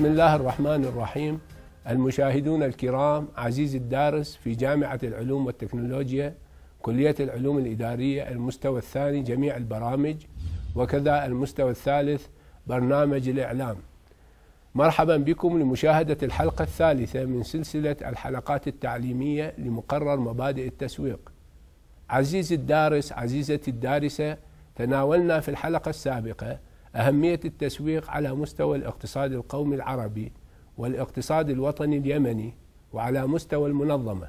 بسم الله الرحمن الرحيم المشاهدون الكرام عزيزي الدارس في جامعة العلوم والتكنولوجيا كلية العلوم الإدارية المستوى الثاني جميع البرامج وكذا المستوى الثالث برنامج الإعلام مرحبا بكم لمشاهدة الحلقة الثالثة من سلسلة الحلقات التعليمية لمقرر مبادئ التسويق عزيزي الدارس عزيزتي الدارسة تناولنا في الحلقة السابقة أهمية التسويق على مستوى الاقتصاد القومي العربي والاقتصاد الوطني اليمني وعلى مستوى المنظمة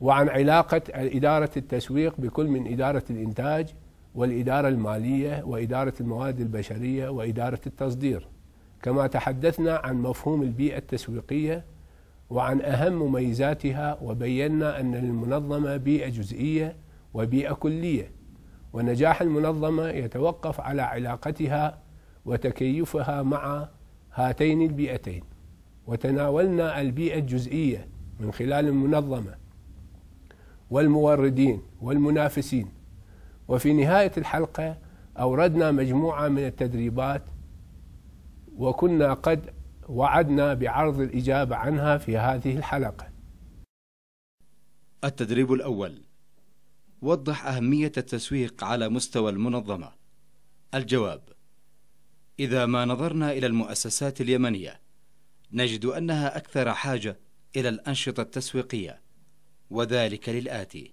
وعن علاقة إدارة التسويق بكل من إدارة الإنتاج والإدارة المالية وإدارة المواد البشرية وإدارة التصدير كما تحدثنا عن مفهوم البيئة التسويقية وعن أهم مميزاتها وبينا أن المنظمة بيئة جزئية وبيئة كلية ونجاح المنظمة يتوقف على علاقتها وتكيفها مع هاتين البيئتين وتناولنا البيئة الجزئية من خلال المنظمة والموردين والمنافسين وفي نهاية الحلقة أوردنا مجموعة من التدريبات وكنا قد وعدنا بعرض الإجابة عنها في هذه الحلقة التدريب الأول وضح أهمية التسويق على مستوى المنظمة. الجواب: إذا ما نظرنا إلى المؤسسات اليمنية، نجد أنها أكثر حاجة إلى الأنشطة التسويقية، وذلك للآتي: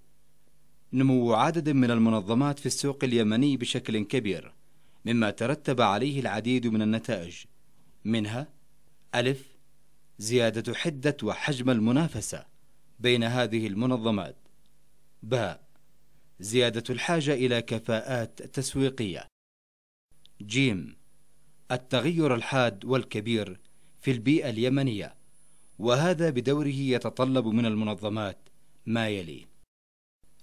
نمو عدد من المنظمات في السوق اليمني بشكل كبير، مما ترتب عليه العديد من النتائج، منها: ألف: زيادة حدة وحجم المنافسة بين هذه المنظمات. باء: زيادة الحاجة إلى كفاءات تسويقية جيم التغير الحاد والكبير في البيئة اليمنية وهذا بدوره يتطلب من المنظمات ما يلي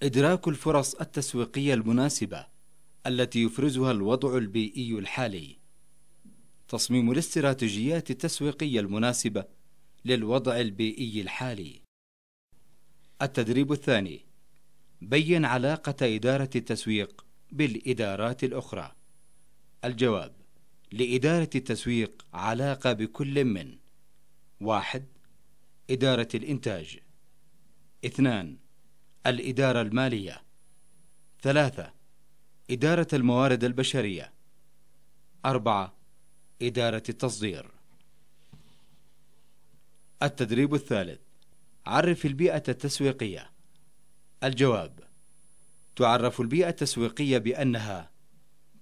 إدراك الفرص التسويقية المناسبة التي يفرزها الوضع البيئي الحالي تصميم الاستراتيجيات التسويقية المناسبة للوضع البيئي الحالي التدريب الثاني بين علاقة إدارة التسويق بالإدارات الأخرى. الجواب: لإدارة التسويق علاقة بكل من: واحد: إدارة الإنتاج. اثنان: الإدارة المالية. ثلاثة: إدارة الموارد البشرية. أربعة: إدارة التصدير. التدريب الثالث: عرف البيئة التسويقية. الجواب تعرف البيئة التسويقية بأنها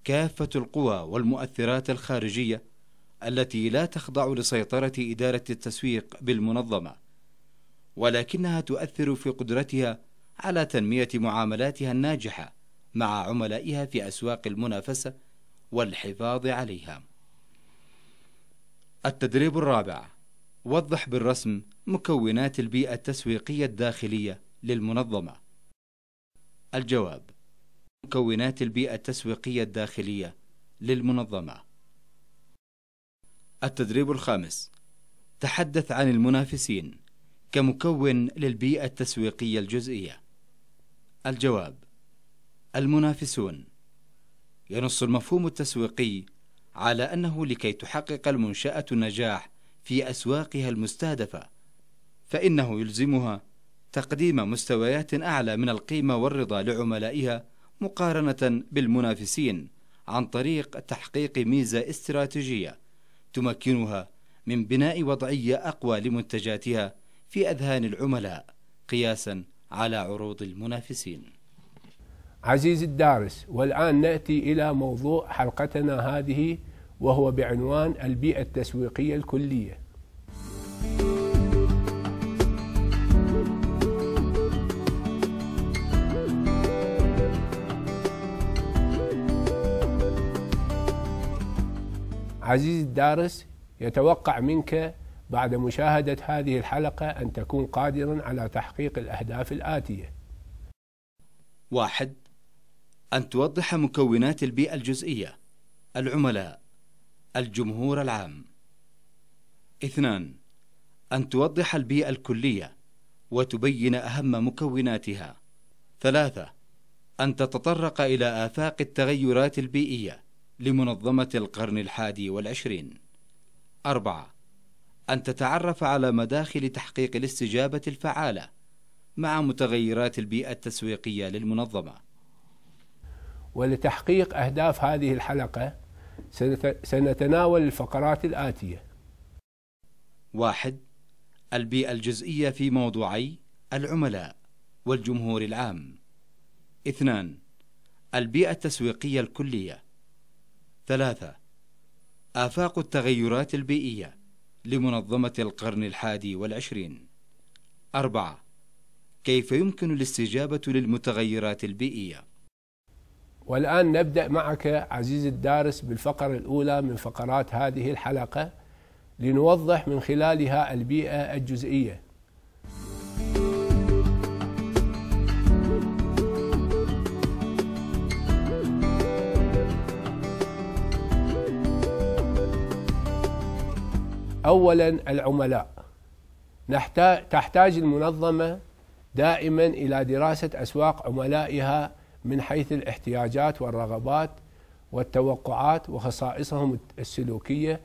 كافة القوى والمؤثرات الخارجية التي لا تخضع لسيطرة إدارة التسويق بالمنظمة، ولكنها تؤثر في قدرتها على تنمية معاملاتها الناجحة مع عملائها في أسواق المنافسة والحفاظ عليها. التدريب الرابع: وضح بالرسم مكونات البيئة التسويقية الداخلية للمنظمة. الجواب مكونات البيئة التسويقية الداخلية للمنظمة التدريب الخامس تحدث عن المنافسين كمكون للبيئة التسويقية الجزئية الجواب المنافسون ينص المفهوم التسويقي على أنه لكي تحقق المنشأة النجاح في أسواقها المستهدفة فإنه يلزمها تقديم مستويات أعلى من القيمة والرضا لعملائها مقارنة بالمنافسين عن طريق تحقيق ميزة استراتيجية تمكنها من بناء وضعية أقوى لمنتجاتها في أذهان العملاء قياسا على عروض المنافسين. عزيزي الدارس والآن نأتي إلى موضوع حلقتنا هذه وهو بعنوان البيئة التسويقية الكلية. عزيزي الدارس يتوقع منك بعد مشاهدة هذه الحلقة أن تكون قادرا على تحقيق الأهداف الآتية واحد أن توضح مكونات البيئة الجزئية العملاء الجمهور العام اثنان أن توضح البيئة الكلية وتبين أهم مكوناتها ثلاثة أن تتطرق إلى آفاق التغيرات البيئية لمنظمة القرن الحادي والعشرين أربعة أن تتعرف على مداخل تحقيق الاستجابة الفعالة مع متغيرات البيئة التسويقية للمنظمة ولتحقيق أهداف هذه الحلقة سنتناول الفقرات الآتية واحد البيئة الجزئية في موضوعي العملاء والجمهور العام اثنان البيئة التسويقية الكلية ثلاثة آفاق التغيرات البيئية لمنظمة القرن الحادي والعشرين أربعة كيف يمكن الاستجابة للمتغيرات البيئية والآن نبدأ معك عزيز الدارس بالفقرة الأولى من فقرات هذه الحلقة لنوضح من خلالها البيئة الجزئية أولا العملاء تحتاج المنظمة دائما إلى دراسة أسواق عملائها من حيث الاحتياجات والرغبات والتوقعات وخصائصهم السلوكية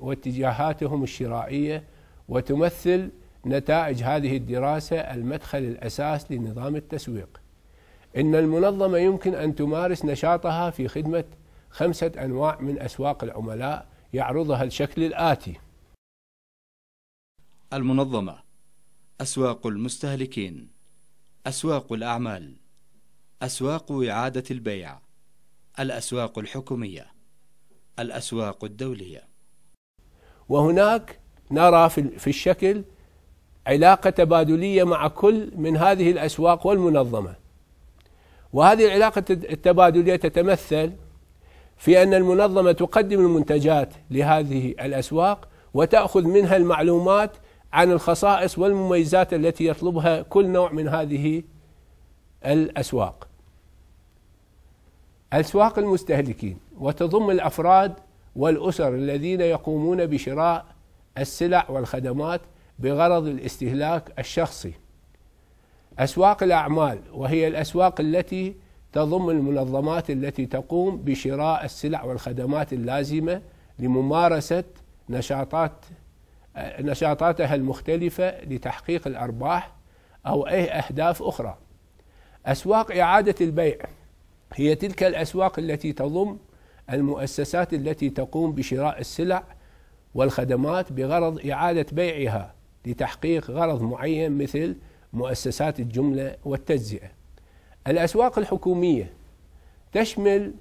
واتجاهاتهم الشرائية وتمثل نتائج هذه الدراسة المدخل الأساس لنظام التسويق إن المنظمة يمكن أن تمارس نشاطها في خدمة خمسة أنواع من أسواق العملاء يعرضها الشكل الآتي المنظمة أسواق المستهلكين أسواق الأعمال أسواق إعادة البيع الأسواق الحكومية الأسواق الدولية وهناك نرى في الشكل علاقة تبادلية مع كل من هذه الأسواق والمنظمة وهذه العلاقة التبادلية تتمثل في أن المنظمة تقدم المنتجات لهذه الأسواق وتأخذ منها المعلومات عن الخصائص والمميزات التي يطلبها كل نوع من هذه الأسواق أسواق المستهلكين وتضم الأفراد والأسر الذين يقومون بشراء السلع والخدمات بغرض الاستهلاك الشخصي أسواق الأعمال وهي الأسواق التي تضم المنظمات التي تقوم بشراء السلع والخدمات اللازمة لممارسة نشاطات آه، نشاطاتها المختلفة لتحقيق الأرباح أو أي أهداف أخرى أسواق إعادة البيع هي تلك الأسواق التي تضم المؤسسات التي تقوم بشراء السلع والخدمات بغرض إعادة بيعها لتحقيق غرض معين مثل مؤسسات الجملة والتجزئة الأسواق الحكومية تشمل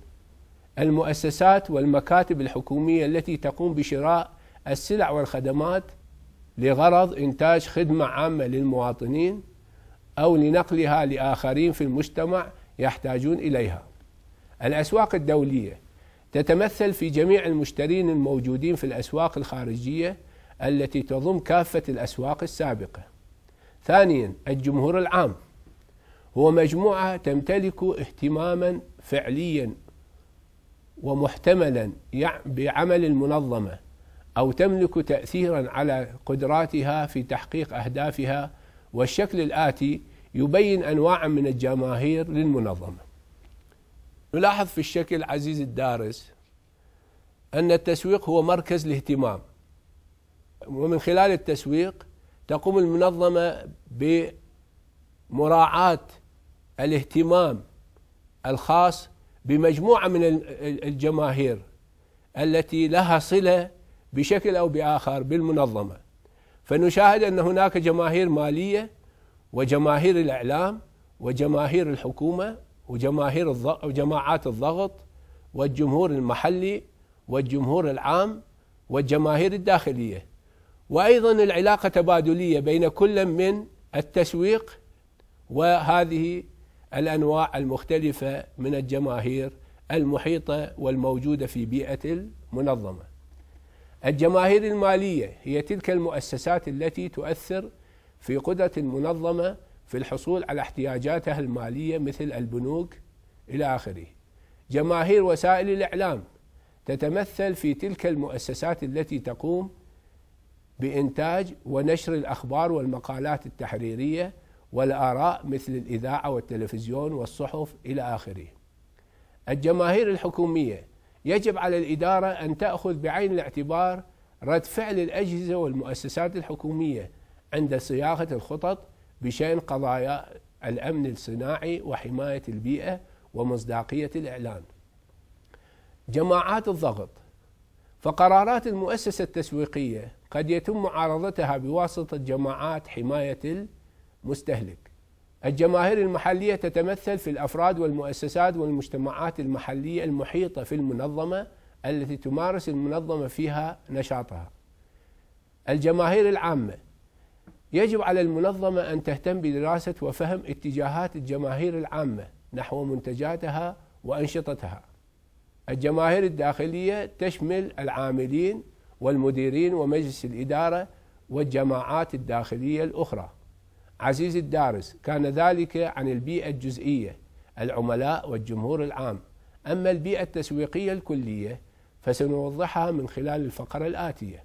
المؤسسات والمكاتب الحكومية التي تقوم بشراء السلع والخدمات لغرض إنتاج خدمة عامة للمواطنين أو لنقلها لآخرين في المجتمع يحتاجون إليها. الأسواق الدولية تتمثل في جميع المشترين الموجودين في الأسواق الخارجية التي تضم كافة الأسواق السابقة. ثانيا الجمهور العام هو مجموعة تمتلك اهتماما فعليا ومحتملا بعمل المنظمة أو تملك تأثيرا على قدراتها في تحقيق أهدافها والشكل الآتي يبين أنواعا من الجماهير للمنظمة نلاحظ في الشكل عزيز الدارس أن التسويق هو مركز الاهتمام ومن خلال التسويق تقوم المنظمة بمراعاة الاهتمام الخاص بمجموعة من الجماهير التي لها صلة بشكل أو بآخر بالمنظمة فنشاهد أن هناك جماهير مالية وجماهير الإعلام وجماهير الحكومة وجماهير وجماعات الضغط والجمهور المحلي والجمهور العام والجماهير الداخلية وأيضا العلاقة تبادلية بين كل من التسويق وهذه الأنواع المختلفة من الجماهير المحيطة والموجودة في بيئة المنظمة الجماهير المالية هي تلك المؤسسات التي تؤثر في قدرة المنظمة في الحصول على احتياجاتها المالية مثل البنوك إلى آخره. جماهير وسائل الإعلام تتمثل في تلك المؤسسات التي تقوم بإنتاج ونشر الأخبار والمقالات التحريرية والآراء مثل الإذاعة والتلفزيون والصحف إلى آخره. الجماهير الحكومية يجب على الإدارة أن تأخذ بعين الاعتبار رد فعل الأجهزة والمؤسسات الحكومية عند صياغة الخطط بشأن قضايا الأمن الصناعي وحماية البيئة ومصداقية الإعلان. جماعات الضغط فقرارات المؤسسة التسويقية قد يتم معارضتها بواسطة جماعات حماية المستهلك الجماهير المحلية تتمثل في الأفراد والمؤسسات والمجتمعات المحلية المحيطة في المنظمة التي تمارس المنظمة فيها نشاطها. الجماهير العامة يجب على المنظمة أن تهتم بدراسة وفهم اتجاهات الجماهير العامة نحو منتجاتها وأنشطتها. الجماهير الداخلية تشمل العاملين والمديرين ومجلس الإدارة والجماعات الداخلية الأخرى. عزيز الدارس كان ذلك عن البيئة الجزئية العملاء والجمهور العام أما البيئة التسويقية الكلية فسنوضحها من خلال الفقرة الآتية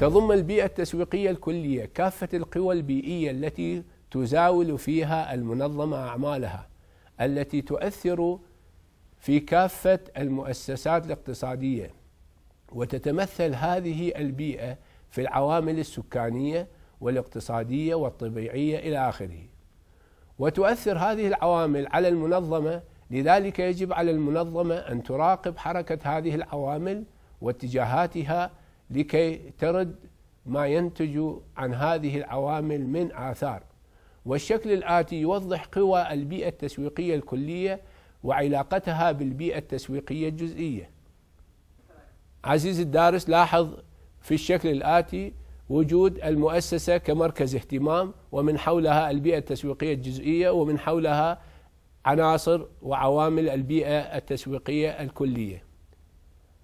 تضم البيئة التسويقية الكلية كافة القوى البيئية التي تزاول فيها المنظمة أعمالها التي تؤثر في كافه المؤسسات الاقتصاديه وتتمثل هذه البيئه في العوامل السكانيه والاقتصاديه والطبيعيه الى اخره وتؤثر هذه العوامل على المنظمه لذلك يجب على المنظمه ان تراقب حركه هذه العوامل واتجاهاتها لكي ترد ما ينتج عن هذه العوامل من آثار والشكل الآتي يوضح قوى البيئة التسويقية الكلية وعلاقتها بالبيئة التسويقية الجزئية. عزيزي الدارس لاحظ في الشكل الآتي وجود المؤسسة كمركز اهتمام ومن حولها البيئة التسويقية الجزئية ومن حولها عناصر وعوامل البيئة التسويقية الكلية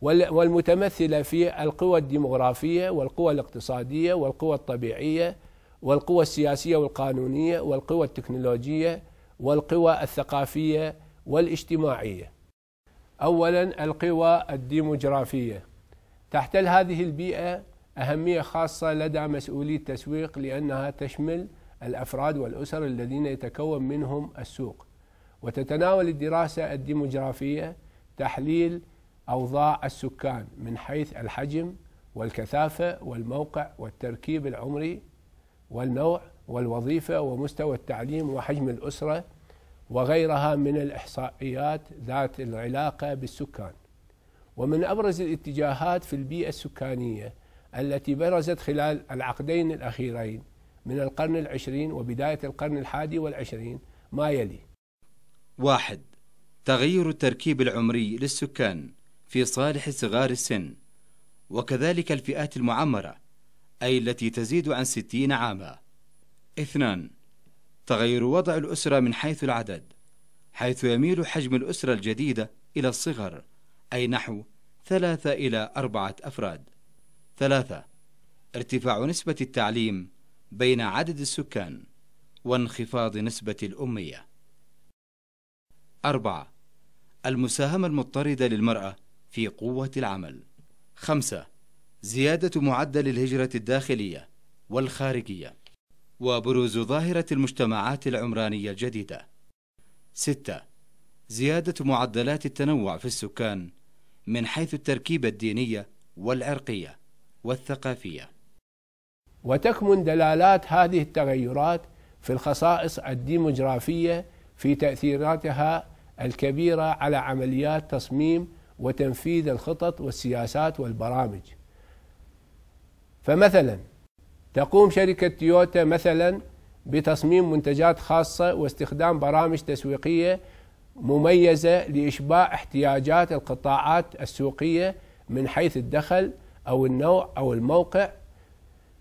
والمتمثلة في القوى الديمغرافية والقوى الاقتصادية والقوى الطبيعية والقوى السياسية والقانونية والقوى التكنولوجية والقوى الثقافية والاجتماعية أولا القوى الديموغرافية تحتل هذه البيئة أهمية خاصة لدى مسؤولي التسويق لأنها تشمل الأفراد والأسر الذين يتكون منهم السوق وتتناول الدراسة الديموغرافية تحليل أوضاع السكان من حيث الحجم والكثافة والموقع والتركيب العمري والنوع والوظيفة ومستوى التعليم وحجم الأسرة وغيرها من الإحصائيات ذات العلاقة بالسكان ومن أبرز الاتجاهات في البيئة السكانية التي برزت خلال العقدين الأخيرين من القرن العشرين وبداية القرن الحادي والعشرين ما يلي واحد تغير التركيب العمري للسكان في صالح صغار السن وكذلك الفئات المعمرة أي التي تزيد عن 60 عاما. اثنان تغير وضع الأسرة من حيث العدد حيث يميل حجم الأسرة الجديدة إلى الصغر أي نحو ثلاثة إلى أربعة أفراد. ثلاثة ارتفاع نسبة التعليم بين عدد السكان وانخفاض نسبة الأمية. أربعة المساهمة المضطردة للمرأة في قوة العمل. خمسة زيادة معدل الهجرة الداخلية والخارجية وبروز ظاهرة المجتمعات العمرانية الجديدة ستة زيادة معدلات التنوع في السكان من حيث التركيبة الدينية والعرقية والثقافية وتكمن دلالات هذه التغيرات في الخصائص الديموغرافية في تأثيراتها الكبيرة على عمليات تصميم وتنفيذ الخطط والسياسات والبرامج فمثلا تقوم شركة تويوتا مثلا بتصميم منتجات خاصة واستخدام برامج تسويقية مميزة لإشباع احتياجات القطاعات السوقية من حيث الدخل أو النوع أو الموقع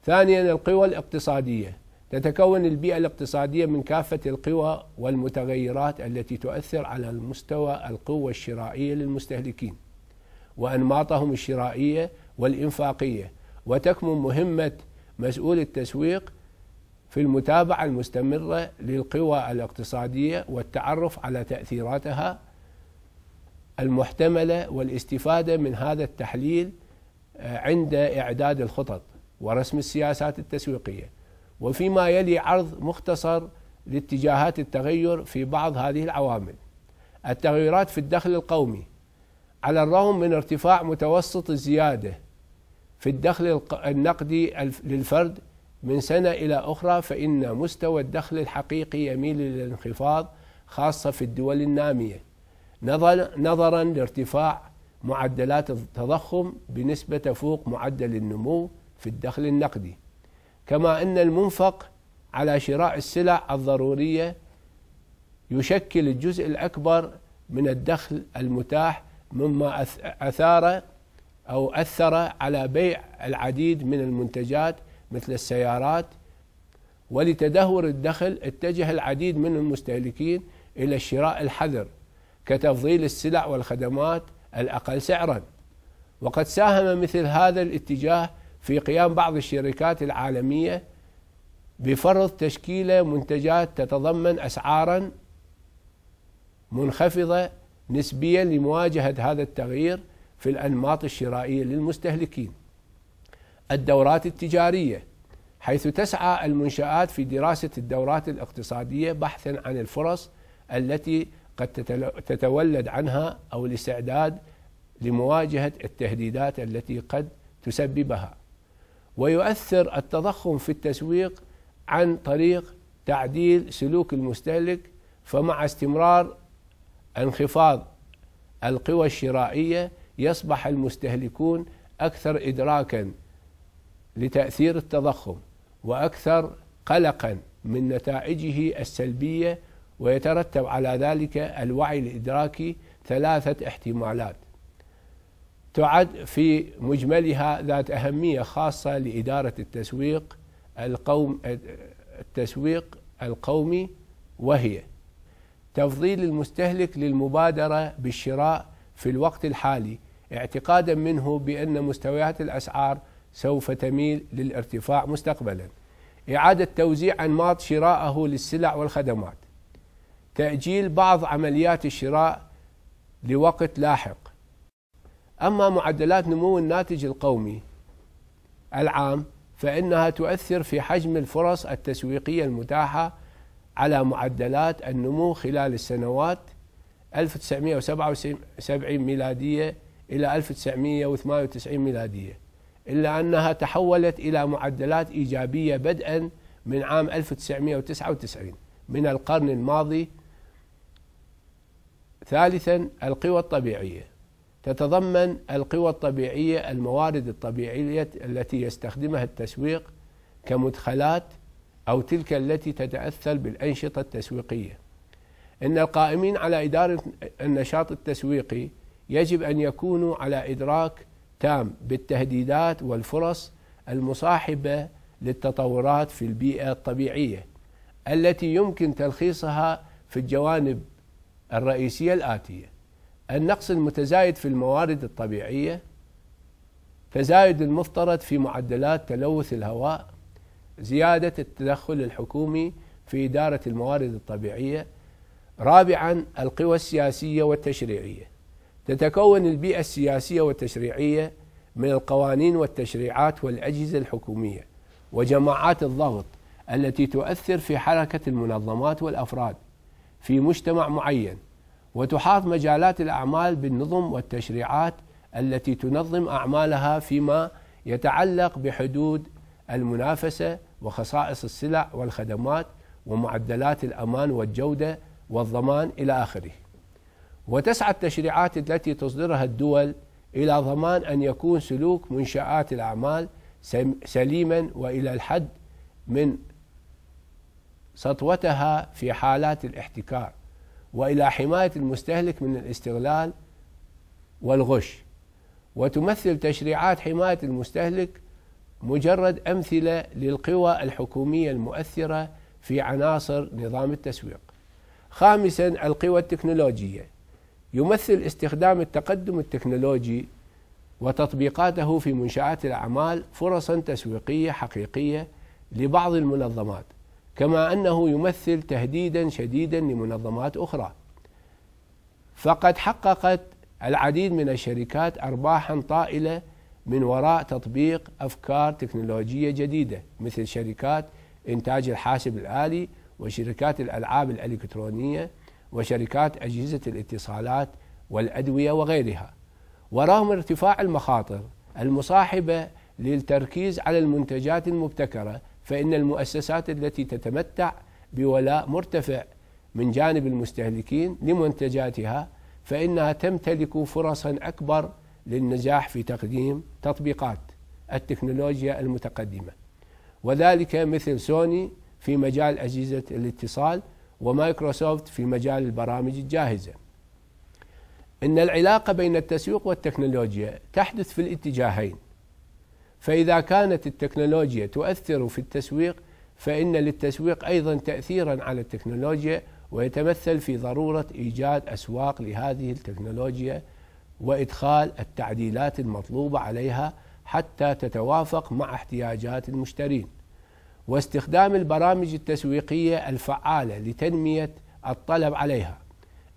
ثانيا القوى الاقتصادية تتكون البيئة الاقتصادية من كافة القوى والمتغيرات التي تؤثر على المستوى القوة الشرائية للمستهلكين وأنماطهم الشرائية والإنفاقية وتكمن مهمة مسؤول التسويق في المتابعة المستمرة للقوى الاقتصادية والتعرف على تأثيراتها المحتملة والاستفادة من هذا التحليل آه، عند إعداد الخطط ورسم السياسات التسويقية وفيما يلي عرض مختصر لاتجاهات التغير في بعض هذه العوامل التغيرات في الدخل القومي على الرغم من ارتفاع متوسط الزيادة في الدخل النقدي للفرد من سنة إلى أخرى فإن مستوى الدخل الحقيقي يميل إلى الانخفاض خاصة في الدول النامية نظرا لارتفاع معدلات التضخم بنسبة تفوق معدل النمو في الدخل النقدي كما أن المنفق على شراء السلع الضرورية يشكل الجزء الأكبر من الدخل المتاح مما أثار أو أثر على بيع العديد من المنتجات مثل السيارات ولتدهور الدخل اتجه العديد من المستهلكين إلى الشراء الحذر كتفضيل السلع والخدمات الأقل سعرا وقد ساهم مثل هذا الاتجاه في قيام بعض الشركات العالمية بفرض تشكيلة منتجات تتضمن أسعارا منخفضة نسبيا لمواجهة هذا التغيير في الأنماط الشرائية للمستهلكين الدورات التجارية حيث تسعى المنشآت في دراسة الدورات الاقتصادية بحثا عن الفرص التي قد تتولد عنها أو الاستعداد لمواجهة التهديدات التي قد تسببها ويؤثر التضخم في التسويق عن طريق تعديل سلوك المستهلك فمع استمرار انخفاض القوى الشرائيه يصبح المستهلكون اكثر ادراكا لتاثير التضخم واكثر قلقا من نتائجه السلبيه ويترتب على ذلك الوعي الادراكي ثلاثه احتمالات تعد في مجملها ذات اهميه خاصه لاداره التسويق القوم التسويق القومي وهي تفضيل المستهلك للمبادره بالشراء في الوقت الحالي اعتقادا منه بأن مستويات الأسعار سوف تميل للارتفاع مستقبلا إعادة توزيع أنماط شرائه للسلع والخدمات تأجيل بعض عمليات الشراء لوقت لاحق أما معدلات نمو الناتج القومي العام فإنها تؤثر في حجم الفرص التسويقية المتاحة على معدلات النمو خلال السنوات 1977 ميلادية إلى 1998 ميلادية إلا أنها تحولت إلى معدلات إيجابية بدءا من عام 1999 من القرن الماضي ثالثا القوى الطبيعية تتضمن القوى الطبيعية الموارد الطبيعية التي يستخدمها التسويق كمدخلات أو تلك التي تتأثر بالأنشطة التسويقية إن القائمين على إدارة النشاط التسويقي يجب أن يكونوا على إدراك تام بالتهديدات والفرص المصاحبة للتطورات في البيئة الطبيعية التي يمكن تلخيصها في الجوانب الرئيسية الآتية: النقص المتزايد في الموارد الطبيعية، تزايد المفترض في معدلات تلوث الهواء، زيادة التدخل الحكومي في إدارة الموارد الطبيعية. رابعا القوى السياسية والتشريعية تتكون البيئة السياسية والتشريعية من القوانين والتشريعات والأجهزة الحكومية وجماعات الضغط التي تؤثر في حركة المنظمات والأفراد في مجتمع معين وتحاط مجالات الأعمال بالنظم والتشريعات التي تنظم أعمالها فيما يتعلق بحدود المنافسة وخصائص السلع والخدمات ومعدلات الأمان والجودة والضمان إلى آخره وتسعى التشريعات التي تصدرها الدول إلى ضمان أن يكون سلوك منشآت الأعمال سليما وإلى الحد من سطوتها في حالات الاحتكار والى حمايه المستهلك من الاستغلال والغش وتمثل تشريعات حمايه المستهلك مجرد امثله للقوى الحكوميه المؤثره في عناصر نظام التسويق. خامسا القوى التكنولوجيه يمثل استخدام التقدم التكنولوجي وتطبيقاته في منشآت الأعمال فرصا تسويقية حقيقية لبعض المنظمات كما أنه يمثل تهديدا شديدا لمنظمات أخرى فقد حققت العديد من الشركات أرباحا طائلة من وراء تطبيق أفكار تكنولوجية جديدة مثل شركات إنتاج الحاسب الآلي وشركات الألعاب الإلكترونية وشركات أجهزة الاتصالات والأدوية وغيرها ورغم ارتفاع المخاطر المصاحبة للتركيز على المنتجات المبتكرة فإن المؤسسات التي تتمتع بولاء مرتفع من جانب المستهلكين لمنتجاتها فإنها تمتلك فرصا أكبر للنجاح في تقديم تطبيقات التكنولوجيا المتقدمة وذلك مثل سوني في مجال أجهزة الاتصال ومايكروسوفت في مجال البرامج الجاهزة إن العلاقة بين التسويق والتكنولوجيا تحدث في الاتجاهين فإذا كانت التكنولوجيا تؤثر في التسويق فإن للتسويق أيضا تأثيرا على التكنولوجيا ويتمثل في ضرورة إيجاد أسواق لهذه التكنولوجيا وإدخال التعديلات المطلوبة عليها حتى تتوافق مع احتياجات المشترين واستخدام البرامج التسويقية الفعالة لتنمية الطلب عليها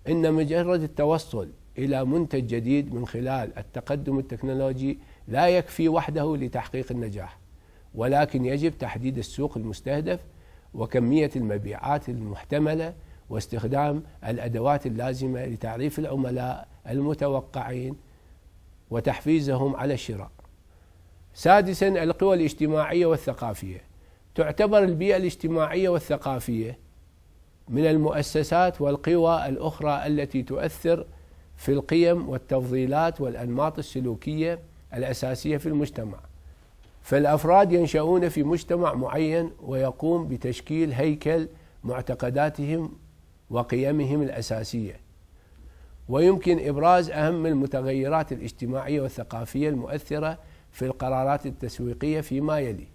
إن مجرد التوصل إلى منتج جديد من خلال التقدم التكنولوجي لا يكفي وحده لتحقيق النجاح ولكن يجب تحديد السوق المستهدف وكمية المبيعات المحتملة واستخدام الأدوات اللازمة لتعريف العملاء المتوقعين وتحفيزهم على الشراء سادسا القوى الاجتماعية والثقافية تعتبر البيئة الاجتماعية والثقافية من المؤسسات والقوى الأخرى التي تؤثر في القيم والتفضيلات والأنماط السلوكية الأساسية في المجتمع فالأفراد ينشأون في مجتمع معين ويقوم بتشكيل هيكل معتقداتهم وقيمهم الأساسية ويمكن إبراز أهم المتغيرات الاجتماعية والثقافية المؤثرة في القرارات التسويقية فيما يلي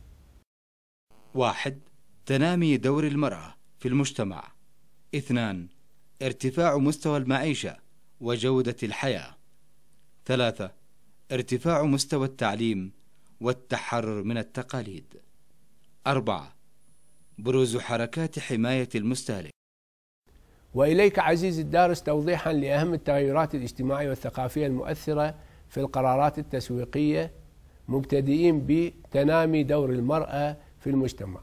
واحد تنامي دور المرأة في المجتمع اثنان ارتفاع مستوى المعيشة وجودة الحياة ثلاثة ارتفاع مستوى التعليم والتحرر من التقاليد أربعة بروز حركات حماية المستهلك وإليك عزيزي الدارس توضيحا لأهم التغيرات الاجتماعية والثقافية المؤثرة في القرارات التسويقية مبتدئين بتنامي دور المرأة في المجتمع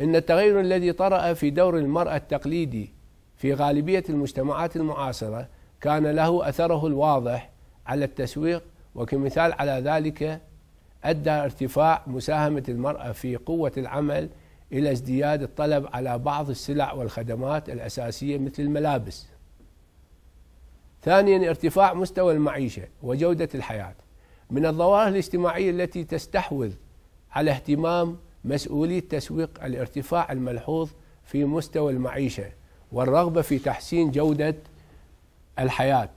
إن التغير الذي طرأ في دور المرأة التقليدي في غالبية المجتمعات المعاصرة كان له أثره الواضح على التسويق وكمثال على ذلك أدى ارتفاع مساهمة المرأة في قوة العمل إلى ازدياد الطلب على بعض السلع والخدمات الأساسية مثل الملابس ثانيا ارتفاع مستوى المعيشة وجودة الحياة من الظواهر الاجتماعية التي تستحوذ على اهتمام مسؤولي التسويق الارتفاع الملحوظ في مستوى المعيشة والرغبة في تحسين جودة الحياة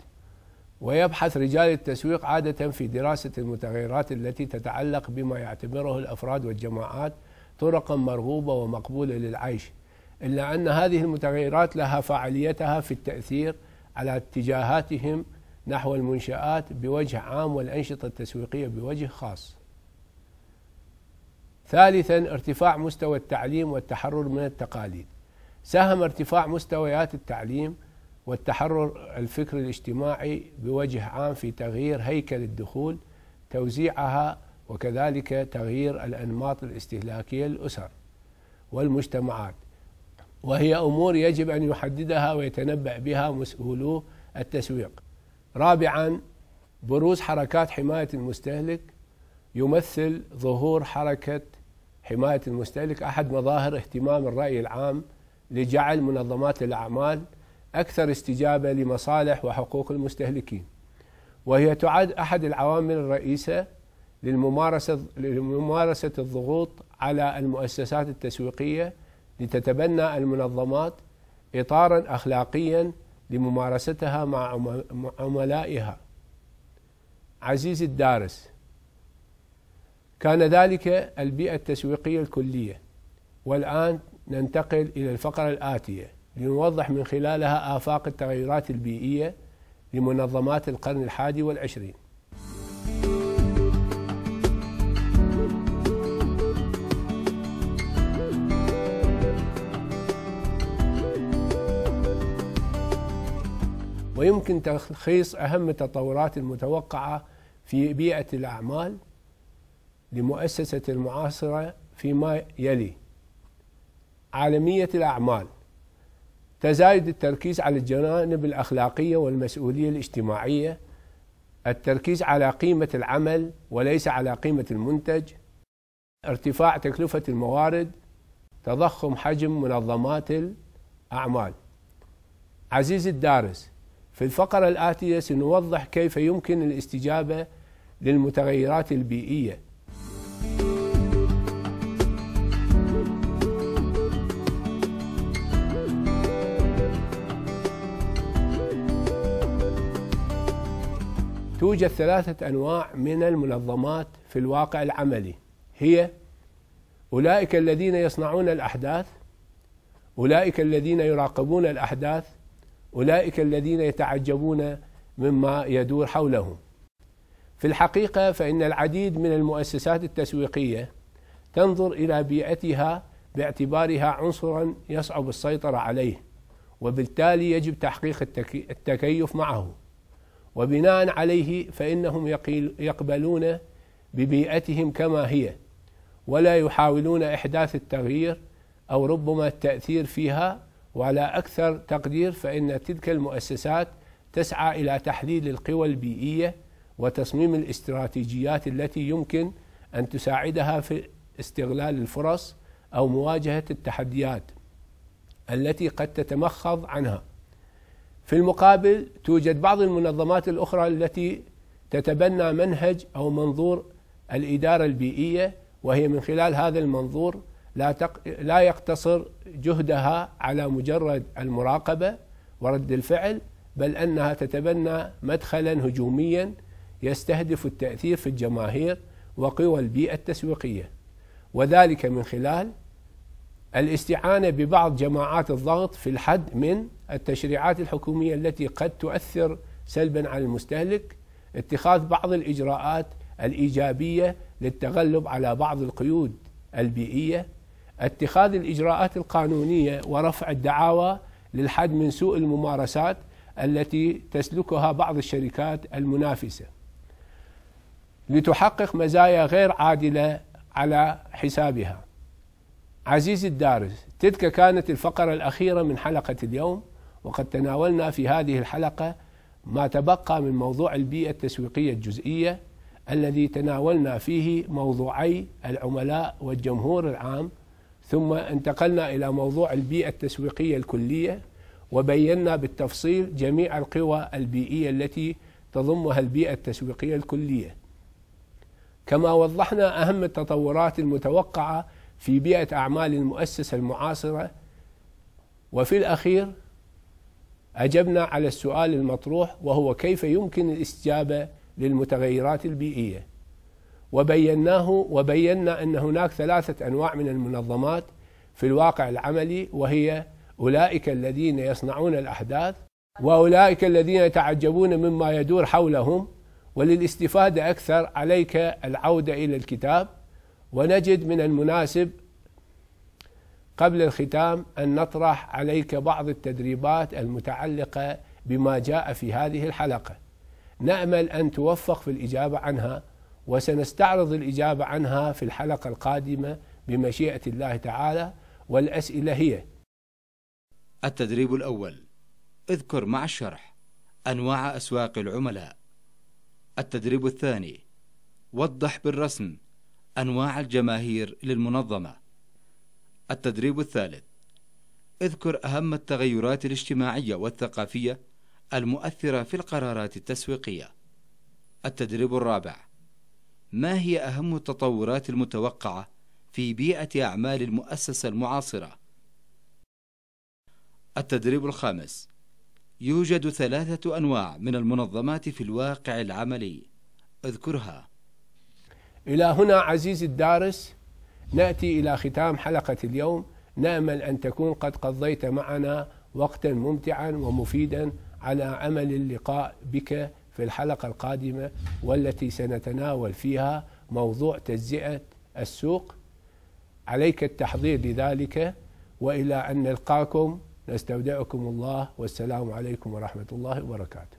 ويبحث رجال التسويق عادة في دراسة المتغيرات التي تتعلق بما يعتبره الأفراد والجماعات طرقا مرغوبة ومقبولة للعيش إلا أن هذه المتغيرات لها فاعليتها في التأثير على اتجاهاتهم نحو المنشآت بوجه عام والأنشطة التسويقية بوجه خاص ثالثا ارتفاع مستوى التعليم والتحرر من التقاليد ساهم ارتفاع مستويات التعليم والتحرر الفكر الاجتماعي بوجه عام في تغيير هيكل الدخول توزيعها وكذلك تغيير الانماط الاستهلاكيه للاسر والمجتمعات وهي امور يجب ان يحددها ويتنبأ بها مسؤولو التسويق. رابعا بروز حركات حمايه المستهلك يمثل ظهور حركه حماية المستهلك أحد مظاهر اهتمام الرأي العام لجعل منظمات الأعمال أكثر استجابة لمصالح وحقوق المستهلكين وهي تعد أحد العوامل الرئيسة للممارسة, لممارسة الضغوط على المؤسسات التسويقية لتتبنى المنظمات إطارا أخلاقيا لممارستها مع عملائها عزيزي الدارس كان ذلك البيئة التسويقية الكلية والآن ننتقل إلى الفقرة الآتية لنوضح من خلالها آفاق التغيرات البيئية لمنظمات القرن الحادي والعشرين ويمكن تلخيص أهم التطورات المتوقعة في بيئة الأعمال لمؤسسة المعاصرة فيما يلي عالمية الأعمال تزايد التركيز على الجوانب الأخلاقية والمسؤولية الاجتماعية التركيز على قيمة العمل وليس على قيمة المنتج ارتفاع تكلفة الموارد تضخم حجم منظمات الأعمال عزيزي الدارس في الفقرة الآتية سنوضح كيف يمكن الاستجابة للمتغيرات البيئية توجد ثلاثة أنواع من المنظمات في الواقع العملي هي أولئك الذين يصنعون الأحداث أولئك الذين يراقبون الأحداث أولئك الذين يتعجبون مما يدور حولهم في الحقيقة فإن العديد من المؤسسات التسويقية تنظر إلى بيئتها باعتبارها عنصرا يصعب السيطرة عليه وبالتالي يجب تحقيق التكيف معه وبناء عليه فإنهم يقبلون ببيئتهم كما هي ولا يحاولون إحداث التغيير أو ربما التأثير فيها وعلى أكثر تقدير فإن تلك المؤسسات تسعى إلى تحليل القوى البيئية وتصميم الاستراتيجيات التي يمكن أن تساعدها في استغلال الفرص أو مواجهة التحديات التي قد تتمخض عنها في المقابل توجد بعض المنظمات الأخرى التي تتبنى منهج أو منظور الإدارة البيئية وهي من خلال هذا المنظور لا, تق... لا يقتصر جهدها على مجرد المراقبة ورد الفعل بل أنها تتبنى مدخلا هجوميا يستهدف التأثير في الجماهير وقوى البيئة التسويقية وذلك من خلال الاستعانة ببعض جماعات الضغط في الحد من التشريعات الحكومية التي قد تؤثر سلبا على المستهلك اتخاذ بعض الإجراءات الإيجابية للتغلب على بعض القيود البيئية اتخاذ الإجراءات القانونية ورفع الدعاوى للحد من سوء الممارسات التي تسلكها بعض الشركات المنافسة لتحقق مزايا غير عادلة على حسابها عزيزي الدارس تلك كانت الفقرة الأخيرة من حلقة اليوم وقد تناولنا في هذه الحلقة ما تبقى من موضوع البيئة التسويقية الجزئية الذي تناولنا فيه موضوعي العملاء والجمهور العام ثم انتقلنا إلى موضوع البيئة التسويقية الكلية وبينا بالتفصيل جميع القوى البيئية التي تضمها البيئة التسويقية الكلية كما وضحنا أهم التطورات المتوقعة في بيئة أعمال المؤسسة المعاصرة وفي الأخير أجبنا على السؤال المطروح وهو كيف يمكن الاستجابة للمتغيرات البيئية وبيناه وبينا أن هناك ثلاثة أنواع من المنظمات في الواقع العملي وهي أولئك الذين يصنعون الأحداث وأولئك الذين يتعجبون مما يدور حولهم وللاستفادة أكثر عليك العودة إلى الكتاب ونجد من المناسب قبل الختام أن نطرح عليك بعض التدريبات المتعلقة بما جاء في هذه الحلقة نأمل أن توفق في الإجابة عنها وسنستعرض الإجابة عنها في الحلقة القادمة بمشيئة الله تعالى والأسئلة هي التدريب الأول اذكر مع الشرح أنواع أسواق العملاء التدريب الثاني وضح بالرسم أنواع الجماهير للمنظمة التدريب الثالث اذكر أهم التغيرات الاجتماعية والثقافية المؤثرة في القرارات التسويقية التدريب الرابع ما هي أهم التطورات المتوقعة في بيئة أعمال المؤسسة المعاصرة؟ التدريب الخامس يوجد ثلاثة أنواع من المنظمات في الواقع العملي اذكرها إلى هنا عزيزي الدارس ناتي الى ختام حلقه اليوم نامل ان تكون قد قضيت معنا وقتا ممتعا ومفيدا على امل اللقاء بك في الحلقه القادمه والتي سنتناول فيها موضوع تجزئه السوق عليك التحضير لذلك والى ان نلقاكم نستودعكم الله والسلام عليكم ورحمه الله وبركاته.